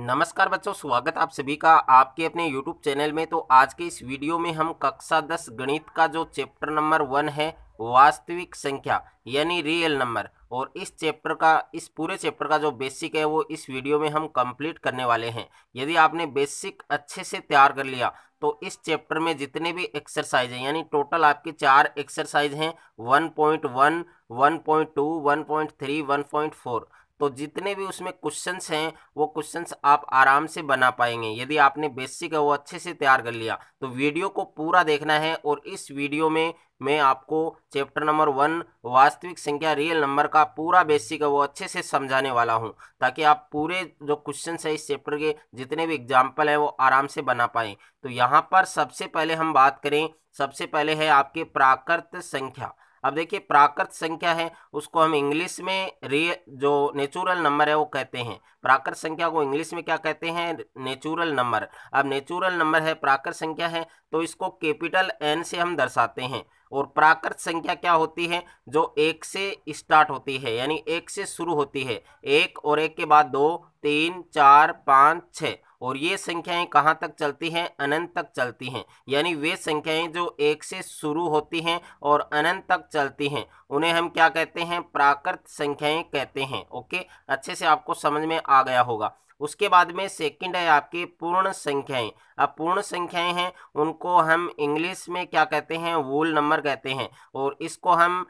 नमस्कार बच्चों स्वागत आप सभी का आपके अपने यूट्यूब चैनल में तो आज के इस वीडियो में हम कक्षा दस गणित का जो चैप्टर नंबर वन है वास्तविक संख्या यानी रियल नंबर और इस चैप्टर का इस पूरे चैप्टर का जो बेसिक है वो इस वीडियो में हम कंप्लीट करने वाले हैं यदि आपने बेसिक अच्छे से तैयार कर लिया तो इस चैप्टर में जितने भी एक्सरसाइज हैं यानी टोटल आपके चार एक्सरसाइज हैं one point one one point two one point three one point four तो जितने भी उसमें क्वेश्चंस हैं वो क्वेश्चंस आप आराम से बना पाएंगे यदि आपने बेसिक है वो अच्छे से तैयार कर लिया तो वीडियो को पूरा देखना है और इस वीडियो में मैं आपको चैप्टर नंबर वन वास्तविक संख्या रियल नंबर का पूरा बेसिक है वो अच्छे से समझाने वाला हूँ ताकि आप पूरे जो क्वेश्चन है इस चैप्टर के जितने भी एग्जाम्पल हैं वो आराम से बना पाएँ तो यहाँ पर सबसे पहले हम बात करें सबसे पहले है आपके प्राकृत संख्या अब देखिए प्राकृत संख्या है उसको हम इंग्लिश में रिय जो नेचुरल नंबर है वो कहते हैं प्राकृत संख्या को इंग्लिश में क्या कहते हैं नेचुरल नंबर अब नेचुरल नंबर है प्राकृत संख्या है तो इसको कैपिटल एन से हम दर्शाते हैं और प्राकृत संख्या क्या होती है जो एक से स्टार्ट होती है यानी एक से शुरू होती है एक और एक के बाद दो तीन चार पाँच छः और ये संख्याएं कहाँ तक चलती हैं अनंत तक चलती हैं यानी वे संख्याएं जो एक से शुरू होती हैं और अनंत तक चलती हैं उन्हें हम क्या कहते हैं प्राकृत संख्याएं कहते हैं ओके अच्छे से आपको समझ में आ गया होगा उसके बाद में सेकंड है आपके पूर्ण संख्याएं अब पूर्ण संख्याएं हैं उनको हम इंग्लिश में क्या कहते हैं वूल नंबर कहते हैं और इसको हम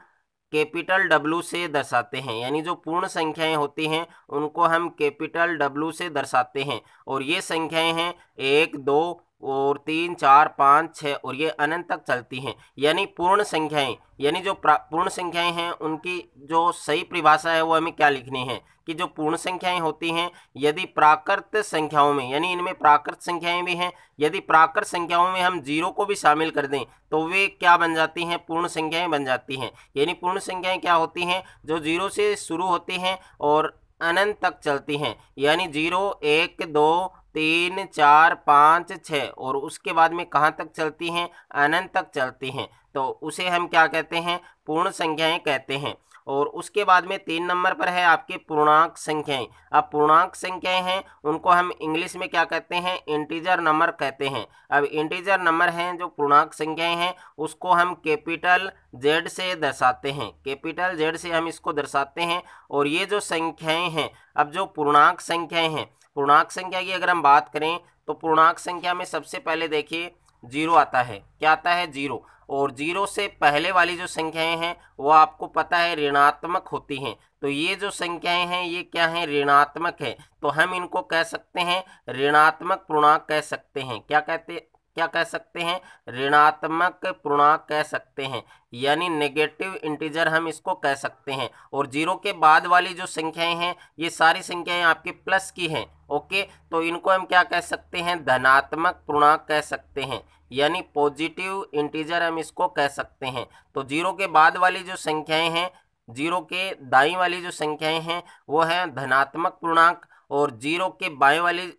कैपिटल डब्लू से दर्शाते हैं यानी जो पूर्ण संख्याएं होती हैं उनको हम कैपिटल डब्लू से दर्शाते हैं और ये संख्याएं हैं एक दो और तीन चार पाँच छः और ये अनंत तक चलती हैं यानी पूर्ण संख्याएं यानी जो पूर्ण संख्याएं हैं उनकी जो सही परिभाषा है वो हमें क्या लिखनी है कि जो पूर्ण संख्याएं होती हैं यदि प्राकृत संख्याओं में यानी इनमें प्राकृत संख्याएं भी हैं यदि प्राकृत संख्याओं में हम जीरो को भी शामिल कर दें तो वे क्या बन जाती हैं पूर्ण संख्याएँ बन जाती हैं यानी पूर्ण संख्याएँ क्या होती हैं जो जीरो से शुरू होती हैं और अनंत तक चलती हैं यानी जीरो एक दो तीन चार पाँच छः और उसके बाद में कहाँ तक चलती हैं अनंत तक चलती हैं तो उसे हम क्या कहते हैं पूर्ण संख्याएं कहते हैं और उसके बाद में तीन नंबर पर है आपके पूर्णांक संख्याएं अब पूर्णांक संख्याएं हैं उनको हम इंग्लिश में क्या कहते हैं इंटीजर नंबर कहते हैं अब इंटीजर नंबर हैं जो पूर्णांक संख्याएं हैं उसको हम कैपिटल जेड से दर्शाते हैं कैपिटल जेड से हम इसको दर्शाते हैं और ये जो संख्याएं हैं अब जो पूर्णांक संख्याएं हैं पूर्णांक संख्या की अगर हम बात करें तो पूर्णांक संख्या में सबसे पहले देखिए जीरो आता है क्या आता है जीरो और जीरो से पहले वाली जो संख्याएं हैं वो आपको पता है ऋणात्मक होती हैं तो ये जो संख्याएं हैं ये क्या हैं ऋणात्मक है तो हम इनको कह सकते हैं ऋणात्मक पूर्णांक कह सकते हैं क्या कहते क्या कह सकते हैं ऋणात्मक पूर्णांक कह सकते हैं यानी नेगेटिव इंटीजर हम इसको कह सकते हैं और जीरो के बाद वाली जो संख्याएं हैं ये सारी संख्याएं आपके प्लस की हैं ओके तो इनको हम क्या कह सकते हैं धनात्मक पूर्णांक कह सकते हैं यानी पॉजिटिव इंटीजर हम इसको कह सकते हैं तो जीरो के बाद वाली जो संख्याएँ हैं जीरो के दाई वाली जो संख्याएँ हैं वो हैं धनात्मक पूर्णांक और जीरो के बाएँ वाली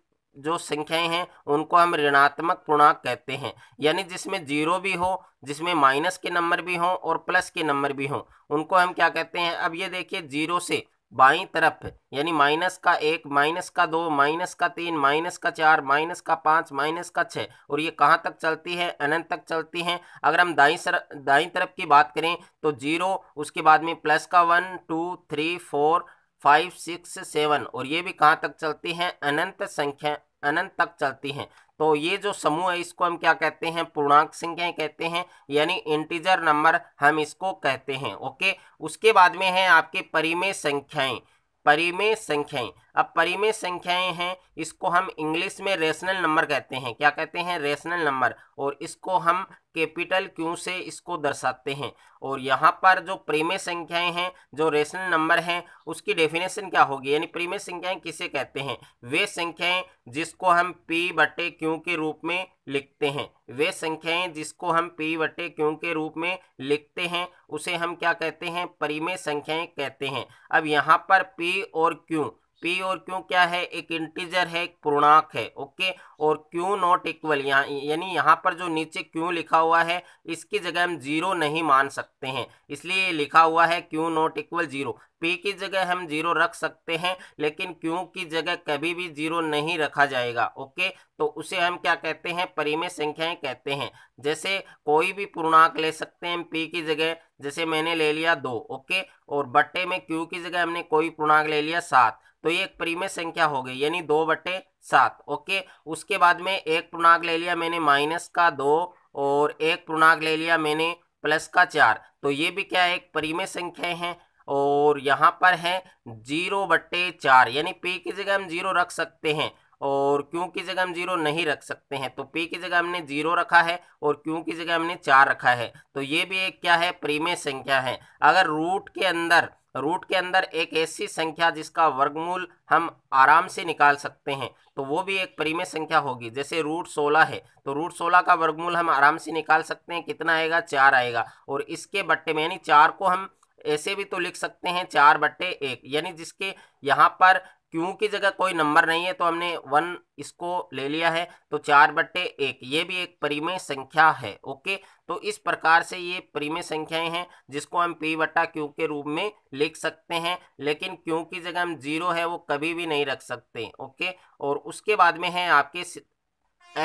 जो संख्याएं हैं उनको हम ऋणात्मक पूर्णांक कहते हैं यानी जिसमें जीरो भी हो जिसमें माइनस के नंबर भी हों और प्लस के नंबर भी हों उनको हम क्या कहते हैं अब ये देखिए जीरो से बाई तरफ यानी माइनस का एक माइनस का दो माइनस का तीन माइनस का चार माइनस का पाँच माइनस का छः और ये कहाँ तक चलती है अनंत तक चलती हैं अगर हम दाई सर दाई तरफ की बात करें तो जीरो उसके बाद में प्लस का one two three four five six seven और ये भी कहाँ तक चलती हैं अनंत संख्या अनंत तक चलती हैं तो ये जो समूह है इसको हम क्या कहते हैं पूर्णांक संख्याएं कहते हैं यानी इंटीजर नंबर हम इसको कहते हैं ओके उसके बाद में है आपके परिमेय संख्याएं परिमेय संख्याएं अब परिमेय संख्याएं हैं इसको हम इंग्लिश में रेशनल नंबर कहते हैं क्या कहते हैं रेशनल नंबर और इसको हम कैपिटल क्यू से इसको दर्शाते हैं और यहाँ पर जो परिमेय संख्याएं हैं जो रेशनल नंबर हैं उसकी डेफिनेशन क्या होगी यानी परिमेय संख्याएं किसे कहते हैं वे संख्याएं जिसको हम पी बटे क्यू के रूप में लिखते हैं वे संख्याएं जिसको हम पी बटे क्यू के रूप में लिखते हैं उसे हम क्या कहते हैं परिमेय संख्याएं कहते हैं अब यहाँ पर पी और क्यू पी और क्यू क्या है एक इंटीजर है एक पूर्णांक है ओके और क्यू नॉट इक्वल यहाँ यानी यहाँ पर जो नीचे क्यू लिखा हुआ है इसकी जगह हम जीरो नहीं मान सकते हैं इसलिए लिखा हुआ है Q not equal zero P की जगह हम जीरो रख सकते हैं लेकिन क्यू की जगह कभी भी जीरो नहीं रखा जाएगा ओके तो उसे हम क्या कहते हैं परिमेय संख्याएं कहते हैं जैसे कोई भी पूर्णांक ले सकते हैं पी की जगह जैसे मैंने ले लिया दो ओके और बट्टे में क्यू की जगह हमने कोई पूर्णांक ले लिया सात तो ये एक परिमेय संख्या हो गई यानी दो बटे सात ओके उसके बाद में एक पूर्णाक ले लिया मैंने माइनस का दो और एक पूर्णाक ले लिया मैंने प्लस का चार तो ये भी क्या है एक परिमेय संख्या है और यहाँ पर है जीरो बट्टे चार यानी पी की जगह हम जीरो रख सकते हैं और क्यों की जगह हम जीरो नहीं रख सकते हैं तो पी की जगह हमने जीरो रखा है और क्यों की जगह हमने चार रखा है तो ये भी एक क्या है परिमेय संख्या है अगर रूट के अंदर रूट के अंदर एक ऐसी संख्या जिसका वर्गमूल हम आराम से निकाल सकते हैं तो वो भी एक परिमेय संख्या होगी जैसे रूट सोलह है तो रूट सोलह का वर्गमूल हम आराम से निकाल सकते हैं कितना आएगा चार आएगा और इसके बट्टे में यानी चार को हम ऐसे भी तो लिख सकते हैं चार बट्टे एक यानी जिसके यहाँ पर क्यों की जगह कोई नंबर नहीं है तो हमने वन इसको ले लिया है तो चार बट्टे एक ये भी एक परिमेय संख्या है ओके तो इस प्रकार से ये परिमेय संख्याएं हैं जिसको हम पी बट्टा क्यू के रूप में लिख सकते हैं लेकिन क्यू की जगह हम जीरो है वो कभी भी नहीं रख सकते ओके और उसके बाद में है आपके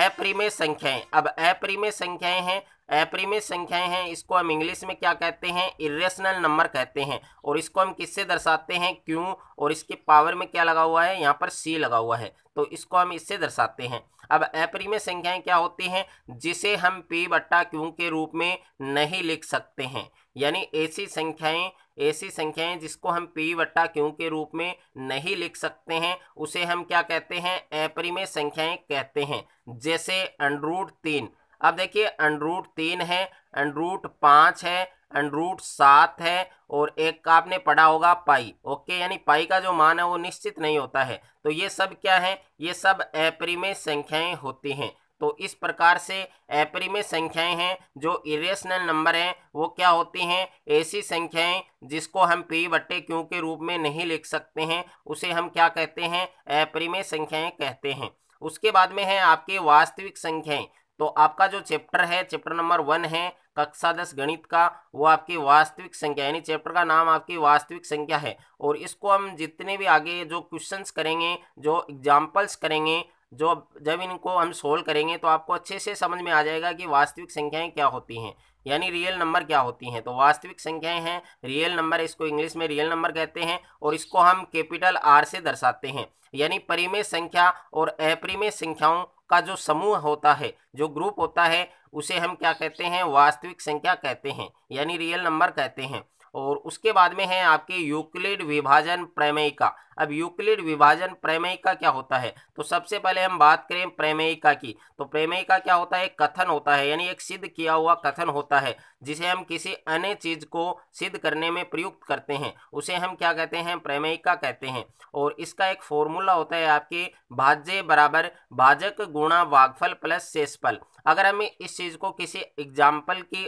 अप्रिमेय संख्याएं अब अप्रिमेय संख्याएं हैं प्रीमिस संख्याएं हैं इसको हम इंग्लिश में क्या कहते हैं इरेशनल नंबर कहते हैं और इसको हम किससे दर्शाते हैं क्यों और इसके पावर में क्या लगा हुआ है यहाँ पर सी लगा हुआ है तो इसको हम इससे दर्शाते हैं अब अपरिमेय संख्याएं क्या होती हैं जिसे हम पी बट्टा क्यों के रूप में नहीं लिख सकते हैं यानी ऐसी संख्याएं ऐसी संख्याएं जिसको हम पी बट्टा क्यों के रूप में नहीं लिख सकते हैं उसे हम क्या कहते हैं अपरिमेय संख्याएं कहते हैं जैसे अंडरूट तीन अब देखिए अंडरूट तीन है अंडरूट पाँच है अंडरूट सात है और एक का आपने पढ़ा होगा पाई ओके यानी पाई का जो मान है वो निश्चित नहीं होता है तो ये सब क्या है ये सब अपरिमेय संख्याएं होती हैं तो इस प्रकार से अपरिमेय संख्याएं हैं जो इरेशनल नंबर हैं वो क्या होती हैं ऐसी संख्याएं जिसको हम पी बट्टे क्यों के रूप में नहीं लिख सकते हैं उसे हम क्या कहते हैं अपरिमेय संख्याएं कहते हैं उसके बाद में है आपके वास्तविक संख्याएं तो आपका जो चैप्टर है चैप्टर नंबर वन है कक्षा दस गणित का वो आपकी वास्तविक संख्या यानी चैप्टर का नाम आपकी वास्तविक संख्या है और इसको हम जितने भी आगे जो क्वेश्चंस करेंगे जो एग्जाम्पल्स करेंगे जो जब इनको हम सोल्व करेंगे तो आपको अच्छे से समझ में आ जाएगा कि वास्तविक संख्याएँ क्या होती हैं यानी रियल नंबर क्या होती हैं तो वास्तविक संख्याएँ हैं रियल नंबर इसको इंग्लिश में रियल नंबर कहते हैं और इसको हम कैपिटल आर से दर्शाते हैं यानी परिमेय संख्या और अपरिमेय संख्याओं का जो समूह होता है जो ग्रुप होता है उसे हम क्या कहते हैं वास्तविक संख्या कहते हैं यानी रियल नंबर कहते हैं और उसके बाद में है आपके यूक्लिड विभाजन प्रमेय का अब यूक्लिड विभाजन प्रमेय का क्या होता है तो सबसे पहले हम बात करें प्रमेय का की तो प्रमेय का क्या होता है कथन होता है यानी एक सिद्ध किया हुआ कथन होता है जिसे हम किसी अन्य चीज को सिद्ध करने में प्रयुक्त करते हैं उसे हम क्या कहते हैं प्रमेय का कहते हैं और इसका एक फॉर्मूला होता है आपके भाज्य बराबर भाजक गुणा वागफल प्लस शेषफल अगर हम इस चीज को किसी एग्जाम्पल की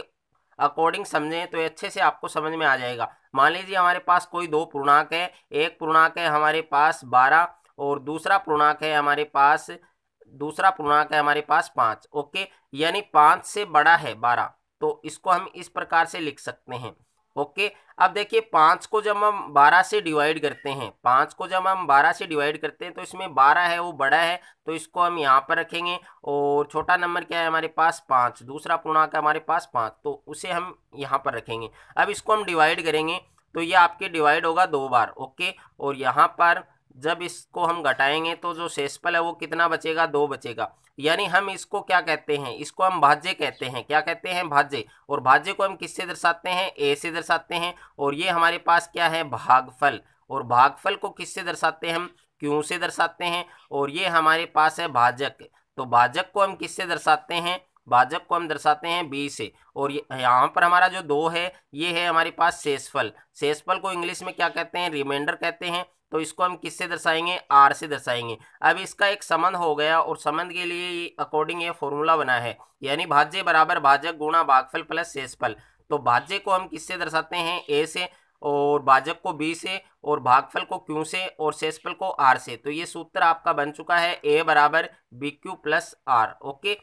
अकॉर्डिंग समझें तो अच्छे से आपको समझ में आ जाएगा मान लीजिए हमारे पास कोई दो पूर्णांक है एक पूर्णांक है हमारे पास बारह और दूसरा पूर्णांक है हमारे पास दूसरा पूर्णांक है हमारे पास पाँच ओके यानी पाँच से बड़ा है बारह तो इसको हम इस प्रकार से लिख सकते हैं ओके अब देखिए पाँच को जब हम बारह से डिवाइड करते हैं पाँच को जब हम बारह से डिवाइड करते हैं तो इसमें बारह है वो बड़ा है तो इसको हम यहाँ पर रखेंगे और छोटा नंबर क्या है हमारे पास पाँच दूसरा पूर्णांक हमारे पास पाँच तो उसे हम यहाँ पर रखेंगे अब इसको हम डिवाइड करेंगे तो ये आपके डिवाइड होगा दो बार ओके और यहाँ पर जब इसको हम घटाएंगे तो जो शेषफल है वो कितना बचेगा दो बचेगा यानी हम इसको क्या कहते हैं इसको हम भाज्य कहते हैं क्या कहते हैं भाज्य और भाज्य को हम किससे दर्शाते हैं ए से दर्शाते हैं और ये हमारे पास क्या है भागफल और भागफल को किससे दर्शाते हैं हम क्यों से दर्शाते हैं और ये हमारे पास है भाजक तो भाजक को हम किससे दर्शाते हैं भाजक को हम दर्शाते हैं बी से और ये यहाँ पर हमारा जो दो है ये है हमारे पास शेषफल शेषफल को इंग्लिश में क्या कहते हैं रिमाइंडर कहते हैं तो इसको हम किससे दर्शाएंगे आर से दर्शाएंगे अब इसका एक संबंध हो गया और संबंध के लिए अकॉर्डिंग ये फॉर्मूला बना है यानी भाज्य बराबर भाजक गुणा भागफल प्लस शेषफल तो भाज्य को हम किससे दर्शाते हैं ए से और भाजक को बी से और भागफल को क्यू से और शेषफल को आर से तो ये सूत्र आपका बन चुका है ए बराबर B Q plus R okay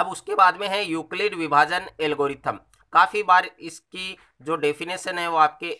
अब उसके बाद में है यूक्लिड विभाजन एल्गोरिथम काफ़ी बार इसकी जो डेफिनेशन है वो आपके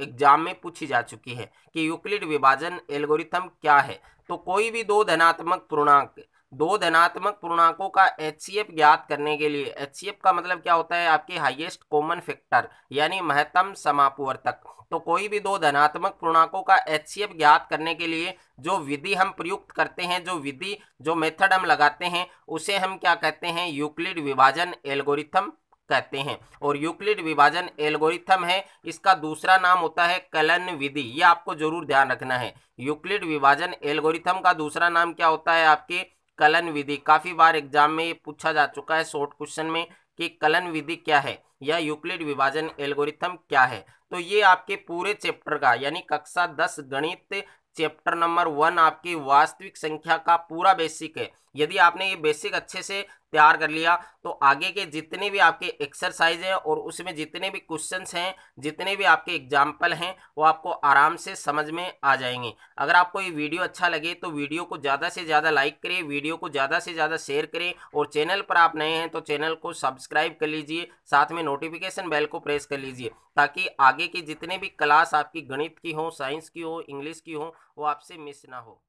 एग्जाम में पूछी जा चुकी है कि यूक्लिड विभाजन एल्गोरिथम क्या है तो कोई भी दो धनात्मक पूर्णांक दो धनात्मक पूर्णांकों का एच ज्ञात करने के लिए एच का मतलब क्या होता है आपके हाईएस्ट कॉमन फैक्टर यानी महत्तम समापवर्तक तो कोई भी दो धनात्मक पूर्णांकों का एच ज्ञात करने के लिए जो विधि हम प्रयुक्त करते हैं जो विधि जो मेथड हम लगाते हैं उसे हम क्या कहते हैं यूक्लिड विभाजन एल्गोरिथम कहते हैं और यूक्लिड विभाजन एल्गोरिथम है इसका दूसरा नाम होता है कलन विधि ये आपको जरूर ध्यान रखना है यूक्लिड विभाजन एल्गोरिथम का दूसरा नाम क्या होता है आपके कलन विधि काफ़ी बार एग्जाम में ये पूछा जा चुका है शॉर्ट क्वेश्चन में कि कलन विधि क्या है या यूक्लिड विभाजन एल्गोरिथम क्या है तो ये आपके पूरे चैप्टर का यानी कक्षा दस गणित चैप्टर नंबर वन आपकी वास्तविक संख्या का पूरा बेसिक है यदि आपने ये बेसिक अच्छे से तैयार कर लिया तो आगे के जितने भी आपके एक्सरसाइज हैं और उसमें जितने भी क्वेश्चंस हैं जितने भी आपके एग्जाम्पल हैं वो आपको आराम से समझ में आ जाएंगे अगर आपको ये वीडियो अच्छा लगे तो वीडियो को ज़्यादा से ज़्यादा लाइक करें वीडियो को ज़्यादा से ज़्यादा शेयर करें और चैनल पर आप नए हैं तो चैनल को सब्सक्राइब कर लीजिए साथ में नोटिफिकेशन बेल को प्रेस कर लीजिए ताकि आगे की जितने भी क्लास आपकी गणित की हो साइंस की हो इंग्लिश की हो वो आपसे मिस ना हो